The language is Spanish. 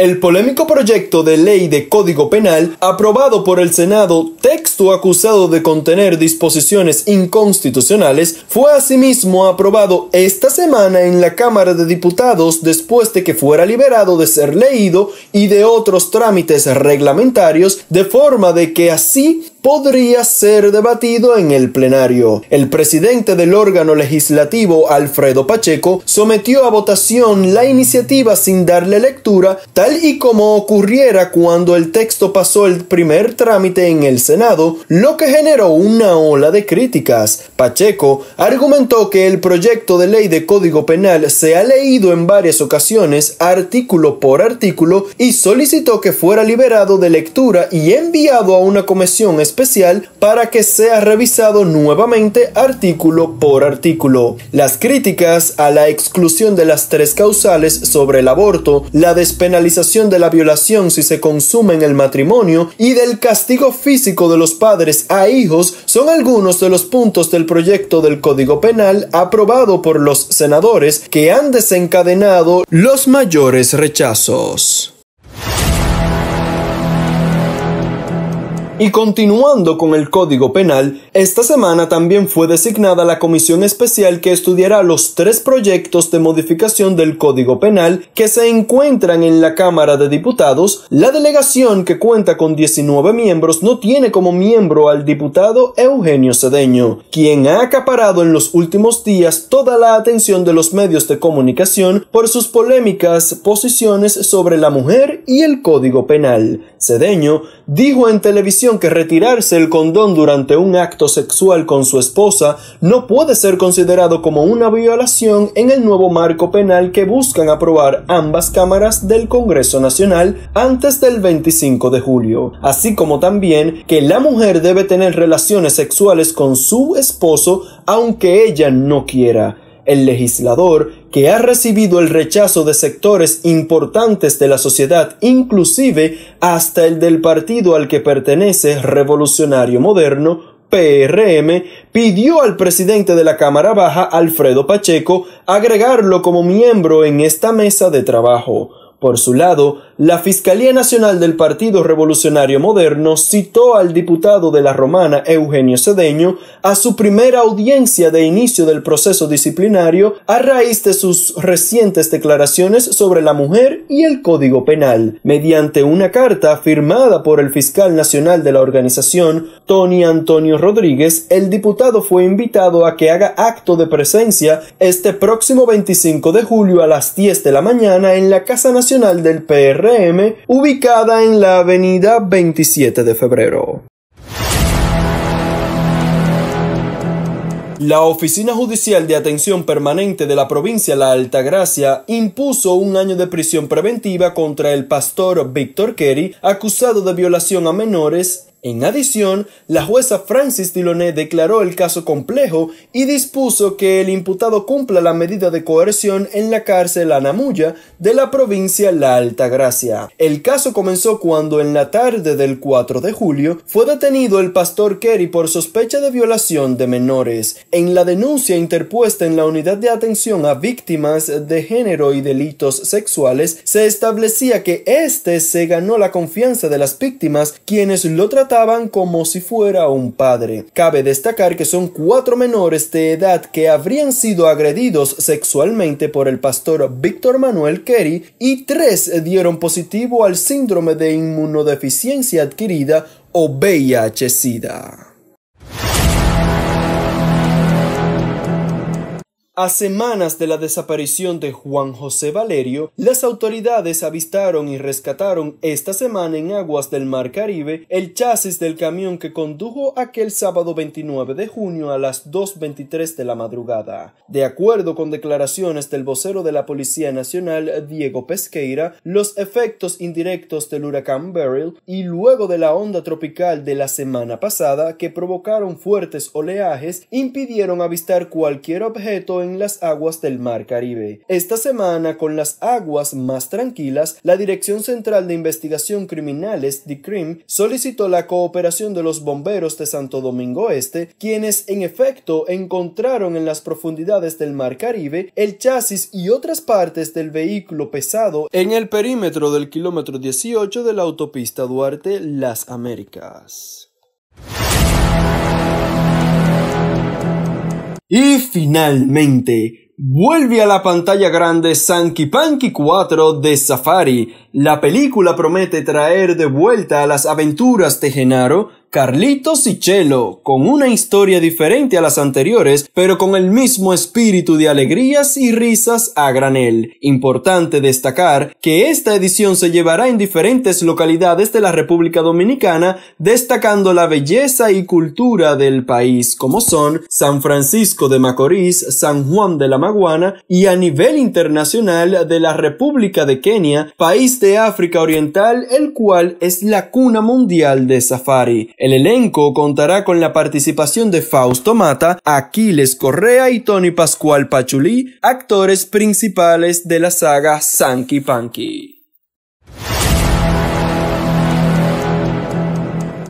el polémico proyecto de ley de Código Penal aprobado por el Senado, texto acusado de contener disposiciones inconstitucionales, fue asimismo aprobado esta semana en la Cámara de Diputados después de que fuera liberado de ser leído y de otros trámites reglamentarios de forma de que así podría ser debatido en el plenario. El presidente del órgano legislativo, Alfredo Pacheco, sometió a votación la iniciativa sin darle lectura, tal y como ocurriera cuando el texto pasó el primer trámite en el Senado, lo que generó una ola de críticas. Pacheco argumentó que el proyecto de ley de Código Penal se ha leído en varias ocasiones, artículo por artículo, y solicitó que fuera liberado de lectura y enviado a una comisión especial para que sea revisado nuevamente artículo por artículo. Las críticas a la exclusión de las tres causales sobre el aborto, la despenalización de la violación si se consume en el matrimonio y del castigo físico de los padres a hijos son algunos de los puntos del proyecto del Código Penal aprobado por los senadores que han desencadenado los mayores rechazos. Y continuando con el Código Penal, esta semana también fue designada la comisión especial que estudiará los tres proyectos de modificación del Código Penal que se encuentran en la Cámara de Diputados. La delegación que cuenta con 19 miembros no tiene como miembro al diputado Eugenio Cedeño, quien ha acaparado en los últimos días toda la atención de los medios de comunicación por sus polémicas posiciones sobre la mujer y el Código Penal. Cedeño dijo en televisión que retirarse el condón durante un acto sexual con su esposa no puede ser considerado como una violación en el nuevo marco penal que buscan aprobar ambas cámaras del Congreso Nacional antes del 25 de julio, así como también que la mujer debe tener relaciones sexuales con su esposo aunque ella no quiera el legislador, que ha recibido el rechazo de sectores importantes de la sociedad, inclusive hasta el del partido al que pertenece Revolucionario Moderno, PRM, pidió al presidente de la Cámara Baja, Alfredo Pacheco, agregarlo como miembro en esta mesa de trabajo. Por su lado, la Fiscalía Nacional del Partido Revolucionario Moderno citó al diputado de la Romana Eugenio Cedeño a su primera audiencia de inicio del proceso disciplinario a raíz de sus recientes declaraciones sobre la mujer y el Código Penal, mediante una carta firmada por el fiscal nacional de la organización, Tony Antonio Rodríguez, el diputado fue invitado a que haga acto de presencia este próximo 25 de julio a las 10 de la mañana en la Casa Nacional del PR ubicada en la avenida 27 de febrero. La Oficina Judicial de Atención Permanente de la provincia La Altagracia impuso un año de prisión preventiva contra el pastor Víctor Kerry, acusado de violación a menores en adición, la jueza Francis Diloné declaró el caso complejo y dispuso que el imputado cumpla la medida de coerción en la cárcel Anamuya de la provincia La Alta Gracia. El caso comenzó cuando en la tarde del 4 de julio fue detenido el pastor Kerry por sospecha de violación de menores. En la denuncia interpuesta en la Unidad de Atención a Víctimas de Género y Delitos Sexuales, se establecía que este se ganó la confianza de las víctimas quienes lo trataron como si fuera un padre. Cabe destacar que son cuatro menores de edad que habrían sido agredidos sexualmente por el pastor Víctor Manuel Kerry y tres dieron positivo al síndrome de inmunodeficiencia adquirida o VIH-Sida. A semanas de la desaparición de Juan José Valerio, las autoridades avistaron y rescataron esta semana en aguas del Mar Caribe el chasis del camión que condujo aquel sábado 29 de junio a las 2.23 de la madrugada. De acuerdo con declaraciones del vocero de la Policía Nacional, Diego Pesqueira, los efectos indirectos del huracán Beryl y luego de la onda tropical de la semana pasada que provocaron fuertes oleajes impidieron avistar cualquier objeto en las aguas del Mar Caribe. Esta semana, con las aguas más tranquilas, la Dirección Central de Investigación Criminales, DICRIM, solicitó la cooperación de los bomberos de Santo Domingo Este, quienes en efecto encontraron en las profundidades del Mar Caribe el chasis y otras partes del vehículo pesado en el perímetro del kilómetro 18 de la autopista Duarte Las Américas. Y finalmente, vuelve a la pantalla grande Sanky Panky 4 de Safari. La película promete traer de vuelta a las aventuras de Genaro Carlitos y Chelo, con una historia diferente a las anteriores, pero con el mismo espíritu de alegrías y risas a granel. Importante destacar que esta edición se llevará en diferentes localidades de la República Dominicana, destacando la belleza y cultura del país, como son San Francisco de Macorís, San Juan de la Maguana y a nivel internacional de la República de Kenia, país de África Oriental, el cual es la cuna mundial de safari. El elenco contará con la participación de Fausto Mata, Aquiles Correa y Tony Pascual Pachulí, actores principales de la saga Sanky Panky.